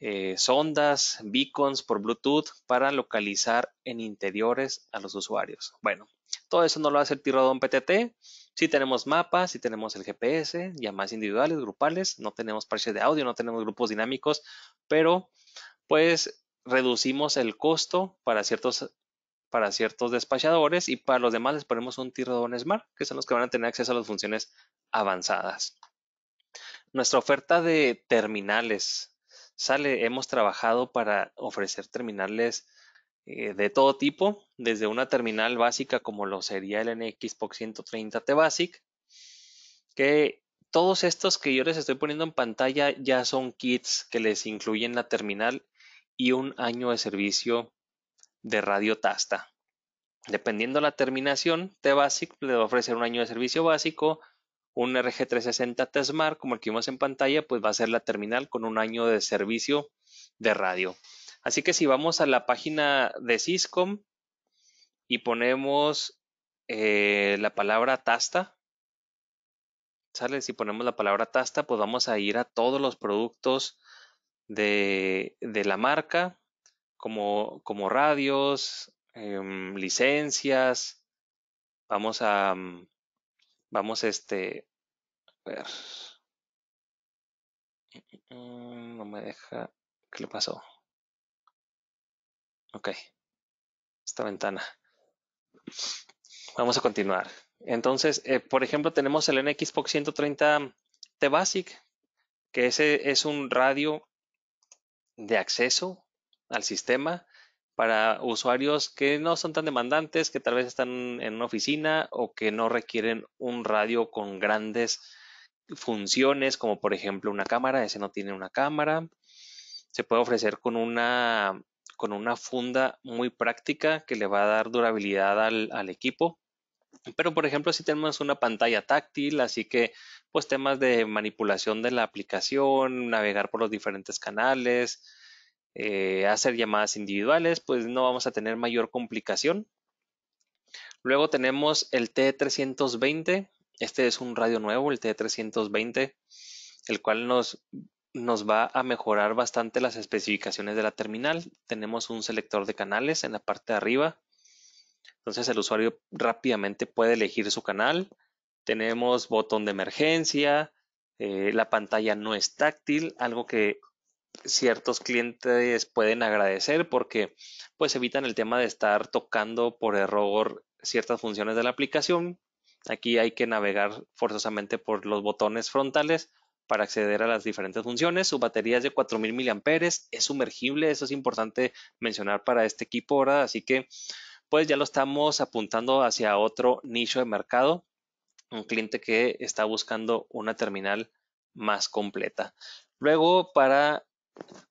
eh, sondas, beacons por Bluetooth para localizar en interiores a los usuarios. Bueno, todo eso no lo hace el tirodón PTT. Sí tenemos mapas, sí tenemos el GPS, llamadas individuales, grupales, no tenemos parches de audio, no tenemos grupos dinámicos, pero pues reducimos el costo para ciertos, para ciertos despachadores y para los demás les ponemos un tirador Smart, que son los que van a tener acceso a las funciones avanzadas. Nuestra oferta de terminales. Sale, hemos trabajado para ofrecer terminales eh, de todo tipo, desde una terminal básica como lo sería el NXPOC 130T Basic, que todos estos que yo les estoy poniendo en pantalla ya son kits que les incluyen la terminal y un año de servicio de radio Tasta. Dependiendo la terminación, T-Basic le va a ofrecer un año de servicio básico, un RG360 T-Smart, como el que vimos en pantalla, pues va a ser la terminal con un año de servicio de radio. Así que si vamos a la página de Syscom y ponemos eh, la palabra Tasta, ¿sale? Si ponemos la palabra Tasta, pues vamos a ir a todos los productos de, de la marca, como, como radios, em, licencias. Vamos a, mm, vamos este, ver. Mm, no me deja, ¿qué le pasó? Ok, esta ventana. Vamos a continuar. Entonces, eh, por ejemplo, tenemos el NXPOC 130 T Basic, que ese es un radio de acceso al sistema para usuarios que no son tan demandantes, que tal vez están en una oficina o que no requieren un radio con grandes funciones, como por ejemplo una cámara, ese no tiene una cámara. Se puede ofrecer con una, con una funda muy práctica que le va a dar durabilidad al, al equipo. Pero por ejemplo, si tenemos una pantalla táctil, así que pues temas de manipulación de la aplicación, navegar por los diferentes canales, eh, hacer llamadas individuales, pues no vamos a tener mayor complicación. Luego tenemos el T320. Este es un radio nuevo, el T320, el cual nos, nos va a mejorar bastante las especificaciones de la terminal. Tenemos un selector de canales en la parte de arriba. Entonces el usuario rápidamente puede elegir su canal tenemos botón de emergencia, eh, la pantalla no es táctil, algo que ciertos clientes pueden agradecer porque pues evitan el tema de estar tocando por error ciertas funciones de la aplicación. Aquí hay que navegar forzosamente por los botones frontales para acceder a las diferentes funciones. Su batería es de 4000 mAh, es sumergible, eso es importante mencionar para este equipo, ahora. Así que pues ya lo estamos apuntando hacia otro nicho de mercado un cliente que está buscando una terminal más completa. Luego, para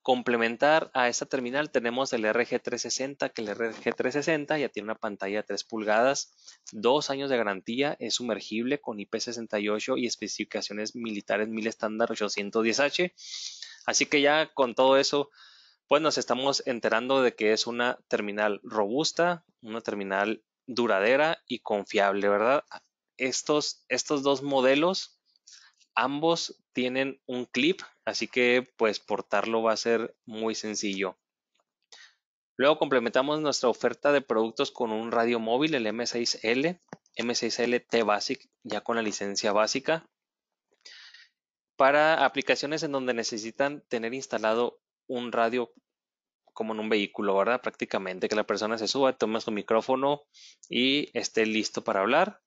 complementar a esta terminal, tenemos el RG360, que el RG360 ya tiene una pantalla de 3 pulgadas, dos años de garantía, es sumergible con IP68 y especificaciones militares 1000 estándar 810H. Así que ya con todo eso, pues nos estamos enterando de que es una terminal robusta, una terminal duradera y confiable, ¿verdad? estos, dos modelos, ambos tienen un clip, así que pues portarlo va a ser muy sencillo. Luego complementamos nuestra oferta de productos con un radio móvil, el M6L, M6L T Basic, ya con la licencia básica. Para aplicaciones en donde necesitan tener instalado un radio como en un vehículo, ¿verdad? Prácticamente que la persona se suba, tome su micrófono y esté listo para hablar.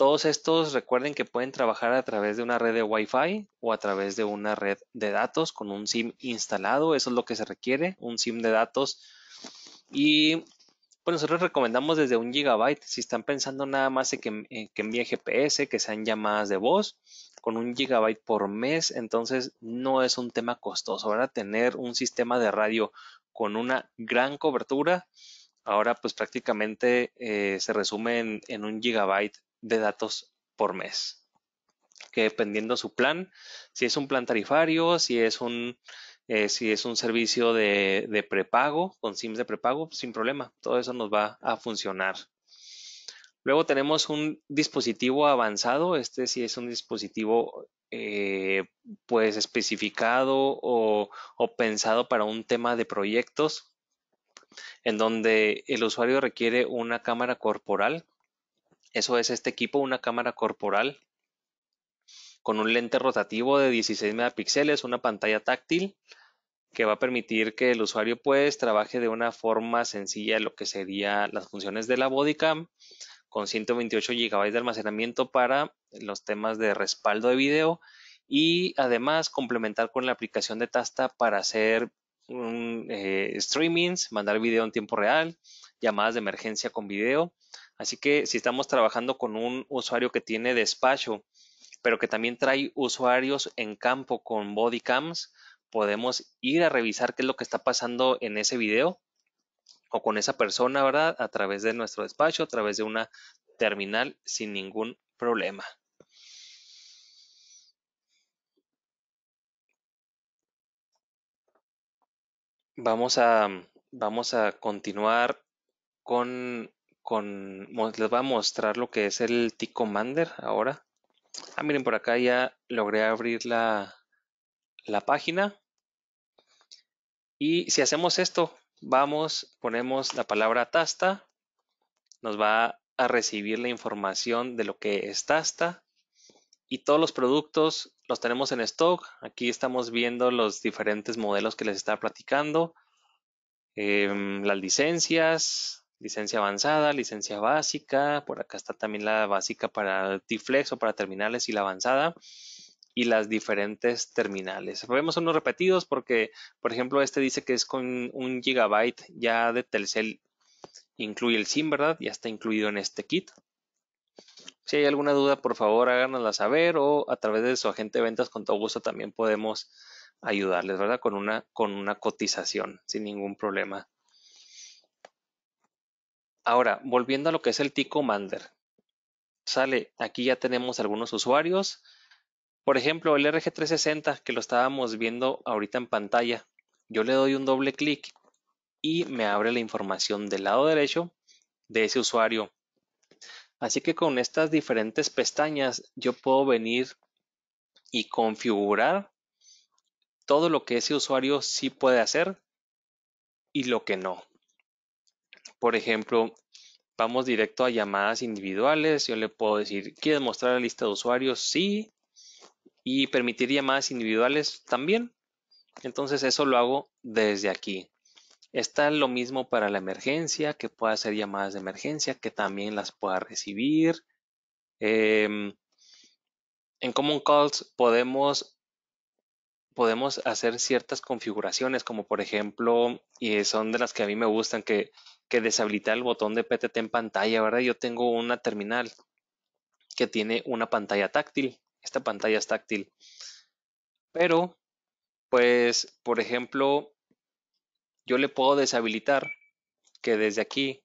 Todos estos recuerden que pueden trabajar a través de una red de Wi-Fi o a través de una red de datos con un SIM instalado. Eso es lo que se requiere, un SIM de datos. Y pues nosotros recomendamos desde un gigabyte. Si están pensando nada más en que, en envíe GPS, que sean llamadas de voz, con un gigabyte por mes, entonces no es un tema costoso. Ahora tener un sistema de radio con una gran cobertura, ahora pues prácticamente eh, se resume en, un gigabyte de datos por mes. Que dependiendo su plan, si es un plan tarifario, si es un, eh, si es un servicio de, prepago, con SIMs de prepago, sin problema, todo eso nos va a funcionar. Luego tenemos un dispositivo avanzado, este sí es un dispositivo eh, pues especificado o, o, pensado para un tema de proyectos en donde el usuario requiere una cámara corporal eso es este equipo, una cámara corporal con un lente rotativo de 16 megapíxeles, una pantalla táctil que va a permitir que el usuario pues trabaje de una forma sencilla lo que serían las funciones de la bodycam con 128 GB de almacenamiento para los temas de respaldo de video y además complementar con la aplicación de Tasta para hacer eh, streamings, mandar video en tiempo real, llamadas de emergencia con video, Así que si estamos trabajando con un usuario que tiene despacho, pero que también trae usuarios en campo con body cams, podemos ir a revisar qué es lo que está pasando en ese video o con esa persona, ¿verdad? A través de nuestro despacho, a través de una terminal sin ningún problema. Vamos a, vamos a continuar con les voy a mostrar lo que es el T-Commander ahora. Ah, miren, por acá ya logré abrir la, página. Y si hacemos esto, vamos, ponemos la palabra tasta, nos va a recibir la información de lo que es tasta y todos los productos los tenemos en stock. Aquí estamos viendo los diferentes modelos que les estaba platicando, em, las licencias, licencia avanzada, licencia básica, por acá está también la básica para T-Flex o para terminales y la avanzada y las diferentes terminales. Vemos unos repetidos porque, por ejemplo, este dice que es con un gigabyte ya de Telcel, incluye el SIM, ¿verdad? Ya está incluido en este kit. Si hay alguna duda, por favor, háganosla saber o a través de su agente de ventas, con todo gusto también podemos ayudarles, ¿verdad? Con una, con una cotización, sin ningún problema. Ahora, volviendo a lo que es el Tico commander Sale, aquí ya tenemos algunos usuarios. Por ejemplo, el RG360 que lo estábamos viendo ahorita en pantalla. Yo le doy un doble clic y me abre la información del lado derecho de ese usuario. Así que con estas diferentes pestañas yo puedo venir y configurar todo lo que ese usuario sí puede hacer y lo que no. Por ejemplo, vamos directo a llamadas individuales. Yo le puedo decir, ¿quieres mostrar la lista de usuarios? Sí. Y permitir llamadas individuales también. Entonces eso lo hago desde aquí. Está lo mismo para la emergencia, que pueda hacer llamadas de emergencia, que también las pueda recibir. Em, en Common Calls podemos podemos hacer ciertas configuraciones, como por ejemplo, y son de las que a mí me gustan, que, que deshabilitar el botón de PTT en pantalla, ¿verdad? Yo tengo una terminal que tiene una pantalla táctil. Esta pantalla es táctil. Pero, pues, por ejemplo, yo le puedo deshabilitar que desde aquí,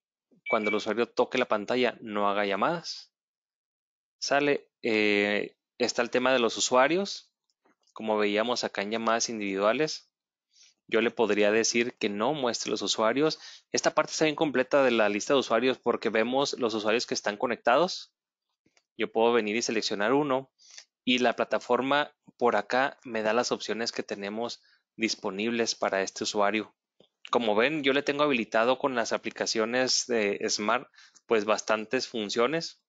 cuando el usuario toque la pantalla, no haga llamadas. Sale, eh, está el tema de los usuarios, como veíamos acá en llamadas individuales, yo le podría decir que no muestre los usuarios. Esta parte está incompleta completa de la lista de usuarios porque vemos los usuarios que están conectados. Yo puedo venir y seleccionar uno y la plataforma por acá me da las opciones que tenemos disponibles para este usuario. Como ven, yo le tengo habilitado con las aplicaciones de Smart pues bastantes funciones.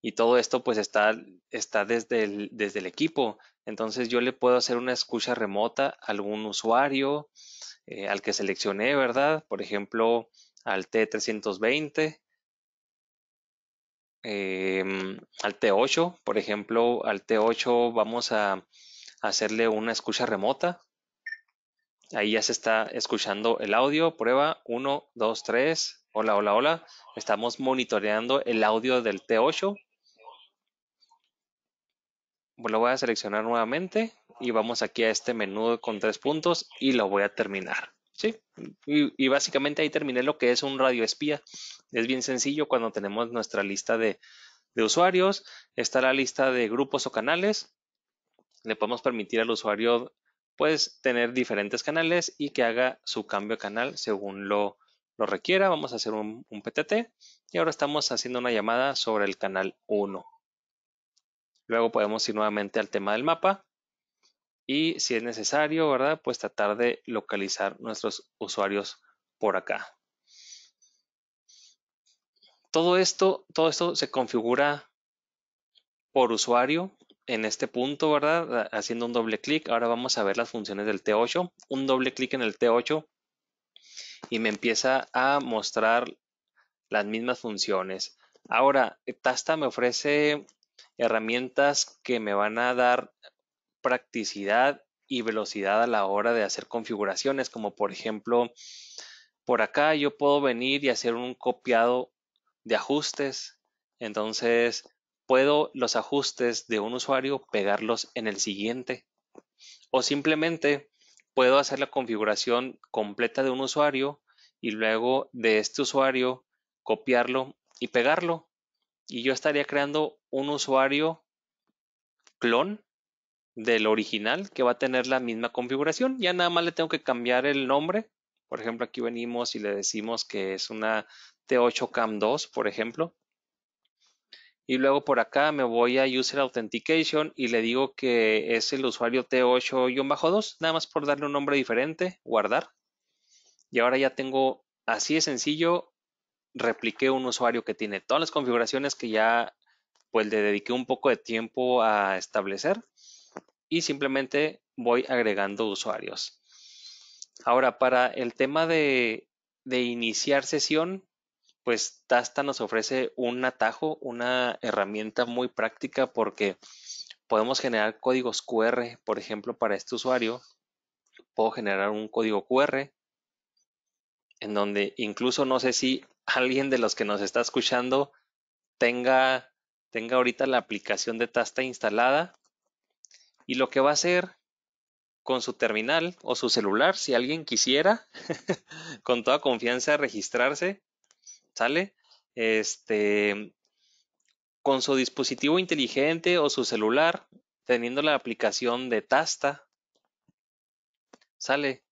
Y todo esto pues está, está desde, desde el equipo. Entonces yo le puedo hacer una escucha remota a algún usuario eh, al que seleccioné, ¿verdad? Por ejemplo, al T320, em, al T8, por ejemplo, al T8 vamos a hacerle una escucha remota. Ahí ya se está escuchando el audio. Prueba 1, 2, 3. Hola, hola, hola. Estamos monitoreando el audio del T8. Pues, lo voy a seleccionar nuevamente y vamos aquí a este menú con tres puntos y lo voy a terminar. ¿sí? Y, básicamente ahí terminé lo que es un radio espía. Es bien sencillo cuando tenemos nuestra lista de, de usuarios. Está la lista de grupos o canales. Le podemos permitir al usuario pues tener diferentes canales y que haga su cambio de canal según lo, lo requiera. Vamos a hacer un, un PTT y ahora estamos haciendo una llamada sobre el canal 1. Luego podemos ir nuevamente al tema del mapa y si es necesario, ¿verdad? Pues tratar de localizar nuestros usuarios por acá. Todo esto, todo esto se configura por usuario en este punto, ¿verdad? Haciendo un doble clic. Ahora vamos a ver las funciones del T8. Un doble clic en el T8 y me empieza a mostrar las mismas funciones. Ahora, Tasta me ofrece herramientas que me van a dar practicidad y velocidad a la hora de hacer configuraciones, como por ejemplo, por acá yo puedo venir y hacer un copiado de ajustes. Entonces, puedo los ajustes de un usuario pegarlos en el siguiente. O simplemente puedo hacer la configuración completa de un usuario y luego de este usuario copiarlo y pegarlo y yo estaría creando un usuario clon del original que va a tener la misma configuración. Ya nada más le tengo que cambiar el nombre. Por ejemplo, aquí venimos y le decimos que es una T8 Cam 2, por ejemplo. Y luego por acá me voy a User Authentication y le digo que es el usuario T8-2, nada más por darle un nombre diferente, guardar. Y ahora ya tengo así de sencillo repliqué un usuario que tiene todas las configuraciones que ya pues le dediqué un poco de tiempo a establecer y simplemente voy agregando usuarios. Ahora, para el tema de, de iniciar sesión, pues Tasta nos ofrece un atajo, una herramienta muy práctica porque podemos generar códigos QR, por ejemplo, para este usuario. Puedo generar un código QR en donde incluso no sé si alguien de los que nos está escuchando tenga, tenga ahorita la aplicación de Tasta instalada y lo que va a hacer con su terminal o su celular, si alguien quisiera, con toda confianza registrarse, ¿sale? Este, con su dispositivo inteligente o su celular, teniendo la aplicación de Tasta, sale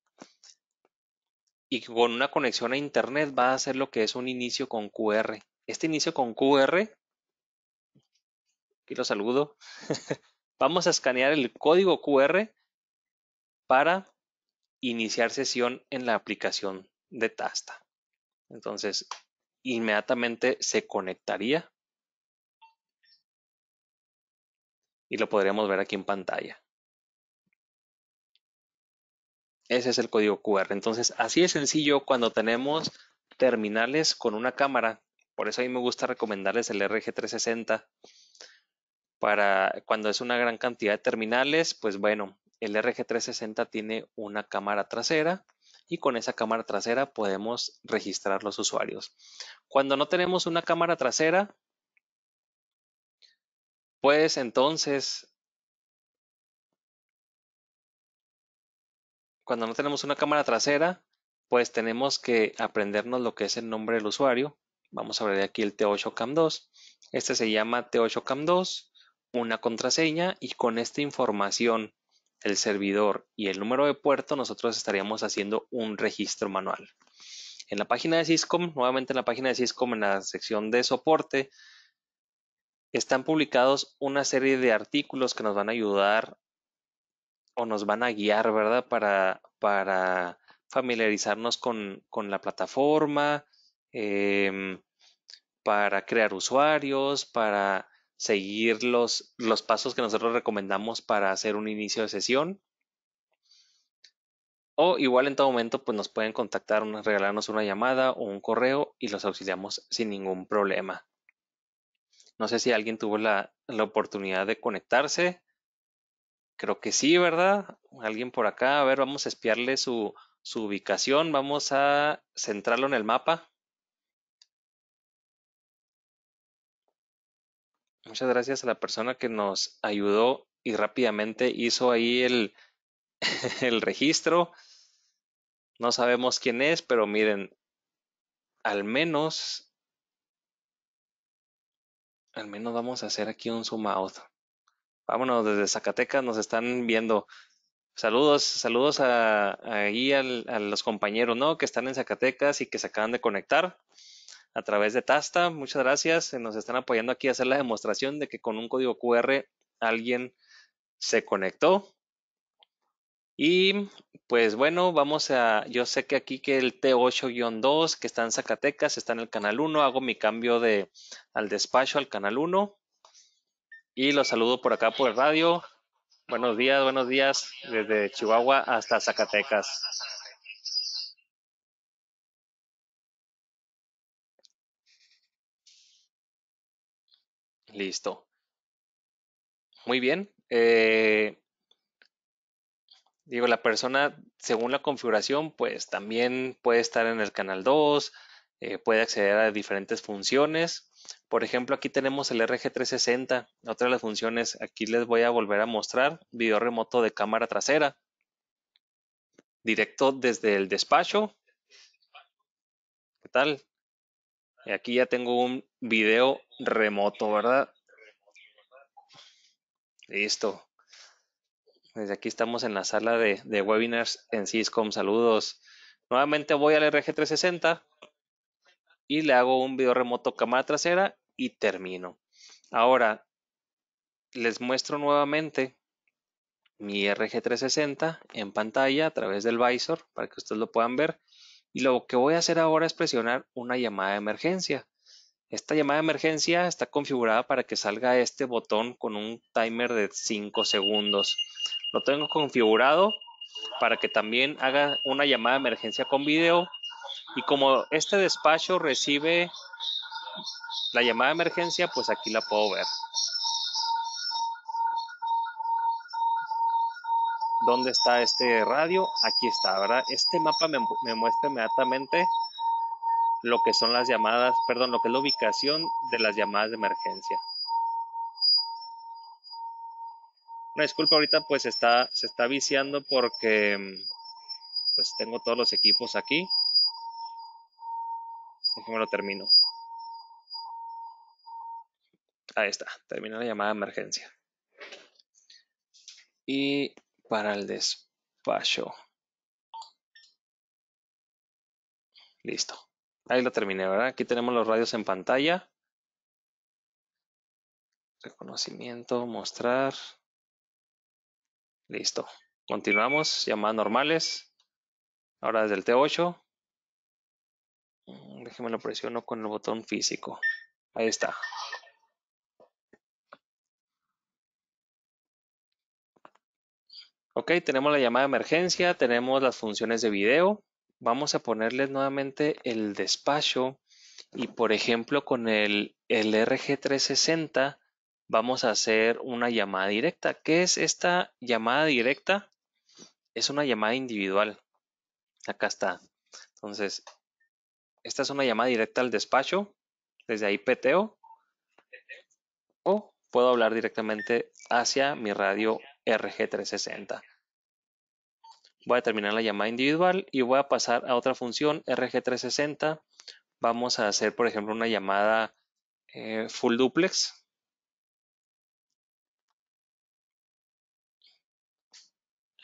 y con una conexión a internet va a hacer lo que es un inicio con QR. Este inicio con QR, aquí lo saludo, vamos a escanear el código QR para iniciar sesión en la aplicación de Tasta. Entonces, inmediatamente se conectaría y lo podríamos ver aquí en pantalla. Ese es el código QR. Entonces, así de sencillo cuando tenemos terminales con una cámara. Por eso a mí me gusta recomendarles el RG360. Para cuando es una gran cantidad de terminales, pues bueno, el RG360 tiene una cámara trasera y con esa cámara trasera podemos registrar los usuarios. Cuando no tenemos una cámara trasera, pues entonces cuando no tenemos una cámara trasera, pues tenemos que aprendernos lo que es el nombre del usuario. Vamos a abrir aquí el T8Cam2. Este se llama T8Cam2, una contraseña y con esta información, el servidor y el número de puerto, nosotros estaríamos haciendo un registro manual. En la página de Syscom, nuevamente en la página de Syscom, en la sección de soporte, están publicados una serie de artículos que nos van a ayudar o nos van a guiar, ¿verdad? Para, familiarizarnos con, la plataforma, em, para crear usuarios, para seguir los, pasos que nosotros recomendamos para hacer un inicio de sesión. O igual en todo momento, pues nos pueden contactar, regalarnos una llamada o un correo y los auxiliamos sin ningún problema. No sé si alguien tuvo la oportunidad de conectarse. Creo que sí, ¿verdad? Alguien por acá. A ver, vamos a espiarle su, ubicación. Vamos a centrarlo en el mapa. Muchas gracias a la persona que nos ayudó y rápidamente hizo ahí el, el registro. No sabemos quién es, pero miren, al menos, al menos vamos a hacer aquí un zoom out. Vámonos desde Zacatecas, nos están viendo. Saludos, saludos a, ahí a los compañeros, ¿no? Que están en Zacatecas y que se acaban de conectar a través de Tasta. Muchas gracias. nos están apoyando aquí a hacer la demostración de que con un código QR alguien se conectó. Y pues bueno, vamos a, yo sé que aquí que el T8-2 que está en Zacatecas está en el canal 1, hago mi cambio de al despacho al canal 1 y los saludo por acá por el radio. Buenos días, buenos días desde Chihuahua hasta Zacatecas. Listo. Muy bien. Eh, digo, la persona, según la configuración, pues también puede estar en el canal 2, eh, puede acceder a diferentes funciones. Por ejemplo, aquí tenemos el RG360, otra de las funciones, aquí les voy a volver a mostrar, video remoto de cámara trasera, directo desde el despacho. ¿Qué tal? Y Aquí ya tengo un video remoto, ¿verdad? Listo. Desde aquí estamos en la sala de, webinars en Ciscom. Saludos. Nuevamente voy al RG360 y le hago un video remoto cámara trasera y termino. Ahora les muestro nuevamente mi RG360 en pantalla a través del visor para que ustedes lo puedan ver. Y lo que voy a hacer ahora es presionar una llamada de emergencia. Esta llamada de emergencia está configurada para que salga este botón con un timer de 5 segundos. Lo tengo configurado para que también haga una llamada de emergencia con video. Y como este despacho recibe la llamada de emergencia, pues aquí la puedo ver. ¿Dónde está este radio? Aquí está, ¿verdad? Este mapa me, muestra inmediatamente lo que son las llamadas, perdón, lo que es la ubicación de las llamadas de emergencia. Una disculpa, ahorita pues está, se está viciando porque pues tengo todos los equipos aquí. Déjenme lo termino. Ahí está, terminó la llamada de emergencia. Y para el despacho. Listo. Ahí lo terminé, ¿verdad? Aquí tenemos los radios en pantalla. Reconocimiento, mostrar. Listo. Continuamos, llamadas normales. Ahora desde el T8. Mm, déjenme lo presiono con el botón físico. Ahí está. Ok, tenemos la llamada de emergencia, tenemos las funciones de video. Vamos a ponerles nuevamente el despacho y por ejemplo con el, el RG360 vamos a hacer una llamada directa. ¿Qué es esta llamada directa? Es una llamada individual. Acá está. Entonces, esta es una llamada directa al despacho. Desde ahí peteo. O puedo hablar directamente hacia mi radio rg360. Voy a terminar la llamada individual y voy a pasar a otra función rg360. Vamos a hacer, por ejemplo, una llamada eh, full duplex.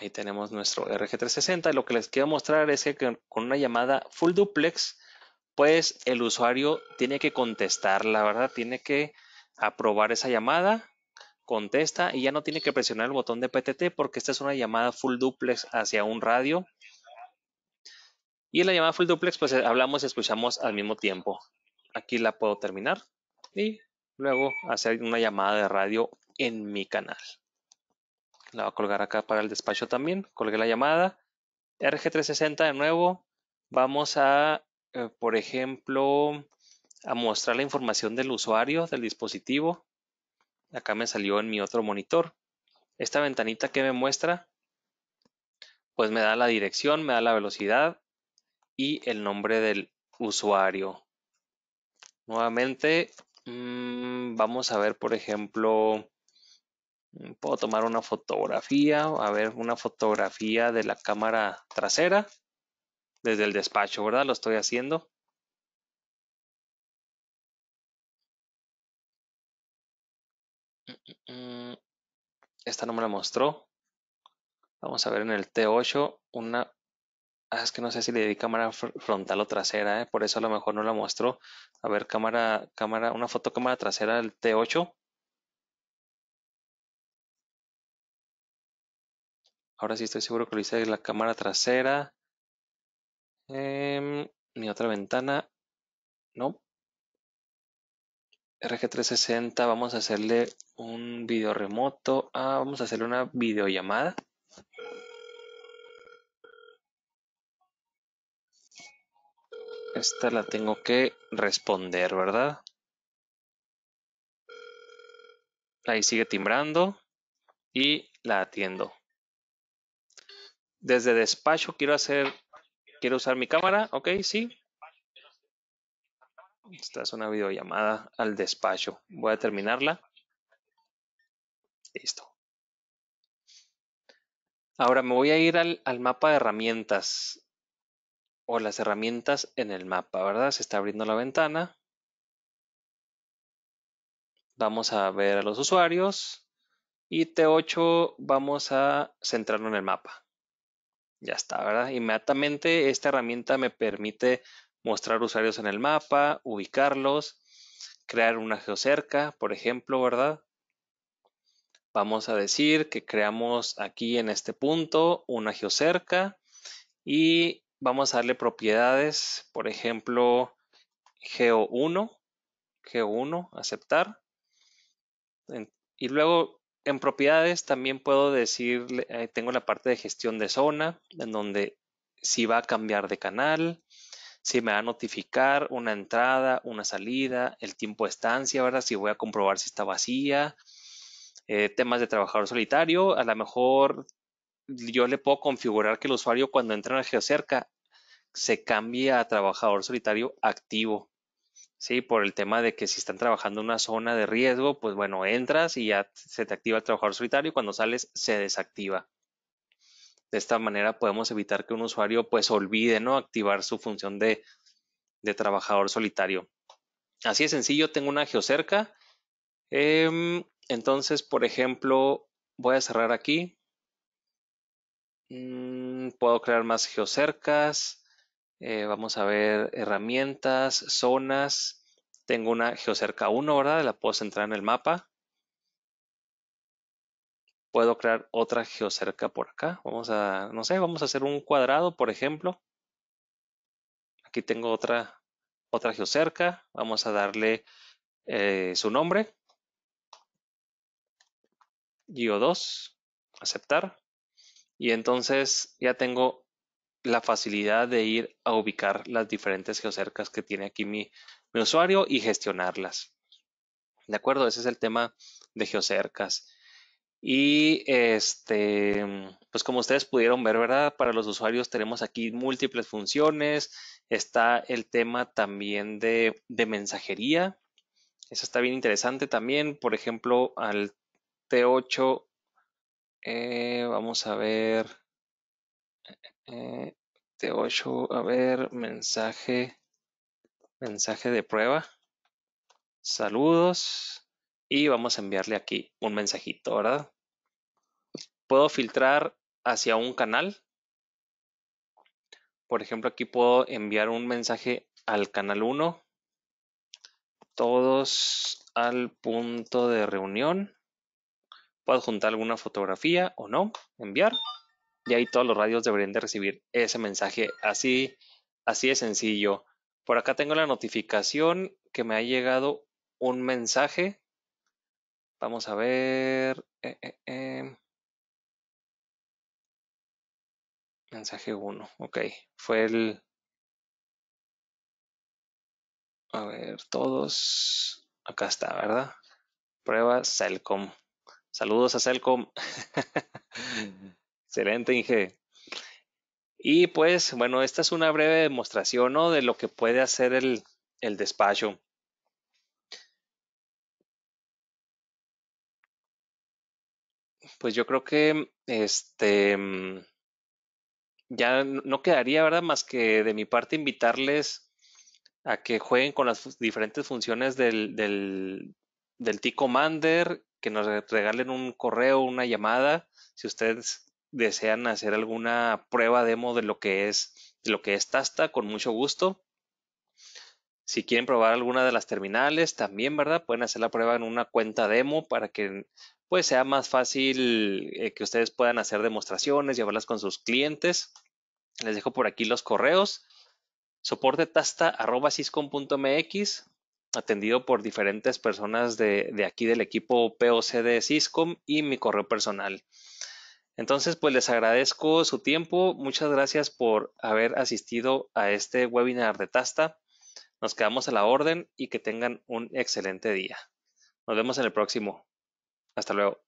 Ahí tenemos nuestro RG360. Lo que les quiero mostrar es que con una llamada full duplex, pues el usuario tiene que contestar, la verdad, tiene que aprobar esa llamada contesta y ya no tiene que presionar el botón de PTT porque esta es una llamada full duplex hacia un radio. Y en la llamada full duplex pues eh, hablamos y escuchamos al mismo tiempo. Aquí la puedo terminar y luego hacer una llamada de radio en mi canal. La voy a colgar acá para el despacho también. Colgué la llamada. RG360 de nuevo. Vamos a, eh, por ejemplo, a mostrar la información del usuario del dispositivo acá me salió en mi otro monitor. Esta ventanita que me muestra, pues me da la dirección, me da la velocidad y el nombre del usuario. Nuevamente, mm, vamos a ver, por ejemplo, mm, puedo tomar una fotografía, a ver, una fotografía de la cámara trasera desde el despacho, ¿verdad? Lo estoy haciendo. Esta no me la mostró. Vamos a ver en el T8 una... Ah, es que no sé si le di cámara frontal o trasera, ¿eh? por eso a lo mejor no la mostró. A ver, cámara, cámara, una foto cámara trasera del T8. Ahora sí estoy seguro que lo hice en la cámara trasera. ni em, mi otra ventana. No. RG360 vamos a hacerle un video remoto Ah, vamos a hacerle una videollamada. Esta la tengo que responder, ¿verdad? Ahí sigue timbrando y la atiendo. Desde despacho quiero hacer, quiero usar mi cámara, ok, sí, esta es una videollamada al despacho. Voy a terminarla. Listo. Ahora me voy a ir al, al mapa de herramientas o las herramientas en el mapa, ¿verdad? Se está abriendo la ventana. Vamos a ver a los usuarios y T8 vamos a centrarnos en el mapa. Ya está, ¿verdad? Inmediatamente esta herramienta me permite mostrar usuarios en el mapa, ubicarlos, crear una geocerca, por ejemplo, ¿verdad? Vamos a decir que creamos aquí en este punto una geocerca y vamos a darle propiedades, por ejemplo, geo1, geo1, aceptar. Y luego en propiedades también puedo decirle, eh, tengo la parte de gestión de zona, en donde si va a cambiar de canal, si me va a notificar una entrada, una salida, el tiempo de estancia, ¿verdad? Si voy a comprobar si está vacía, eh, temas de trabajador solitario, a lo mejor yo le puedo configurar que el usuario cuando entra en el GeoCerca se cambie a trabajador solitario activo, ¿sí? Por el tema de que si están trabajando en una zona de riesgo, pues bueno, entras y ya se te activa el trabajador solitario y cuando sales se desactiva. De esta manera podemos evitar que un usuario pues olvide ¿no? activar su función de, trabajador solitario. Así de sencillo, tengo una geocerca. Em, entonces, por ejemplo, voy a cerrar aquí. Mm, puedo crear más geocercas. Eh, vamos a ver herramientas, zonas. Tengo una geocerca 1, ¿verdad? La puedo centrar en el mapa puedo crear otra geocerca por acá. Vamos a, no sé, vamos a hacer un cuadrado, por ejemplo. Aquí tengo otra, otra geocerca. Vamos a darle eh, su nombre. geo 2 aceptar. Y entonces ya tengo la facilidad de ir a ubicar las diferentes geocercas que tiene aquí mi usuario y gestionarlas. De acuerdo, ese es el tema de geocercas. Y este, pues como ustedes pudieron ver, ¿verdad? Para los usuarios tenemos aquí múltiples funciones. Está el tema también de, de mensajería. Eso está bien interesante también. Por ejemplo, al T8, eh, vamos a ver. Eh, T8, a ver, mensaje, mensaje de prueba. Saludos y vamos a enviarle aquí un mensajito, ¿verdad? Puedo filtrar hacia un canal. Por ejemplo, aquí puedo enviar un mensaje al canal 1. Todos al punto de reunión. Puedo adjuntar alguna fotografía o no, enviar. Y ahí todos los radios deberían de recibir ese mensaje. Así, así de sencillo. Por acá tengo la notificación que me ha llegado un mensaje Vamos a ver. Eh, eh, eh. Mensaje 1. Ok. Fue el. A ver, todos. Acá está, ¿verdad? Prueba Celcom. Saludos a Celcom. Excelente, Inge. Y pues, bueno, esta es una breve demostración ¿no? de lo que puede hacer el, el despacho. Pues yo creo que este mm, ya no quedaría, ¿verdad? Más que de mi parte invitarles a que jueguen con las diferentes funciones del, del, del T-Commander, que nos regalen un correo, una llamada, si ustedes desean hacer alguna prueba demo de lo que es, lo que es Tasta, con mucho gusto. Si quieren probar alguna de las terminales, también, ¿verdad? Pueden hacer la prueba en una cuenta demo para que pues sea más fácil eh, que ustedes puedan hacer demostraciones, llevarlas con sus clientes. Les dejo por aquí los correos. Soporte tasta atendido por diferentes personas de, aquí del equipo POC de CISCOM y mi correo personal. Entonces, pues les agradezco su tiempo. Muchas gracias por haber asistido a este webinar de Tasta. Nos quedamos a la orden y que tengan un excelente día. Nos vemos en el próximo. Hasta luego.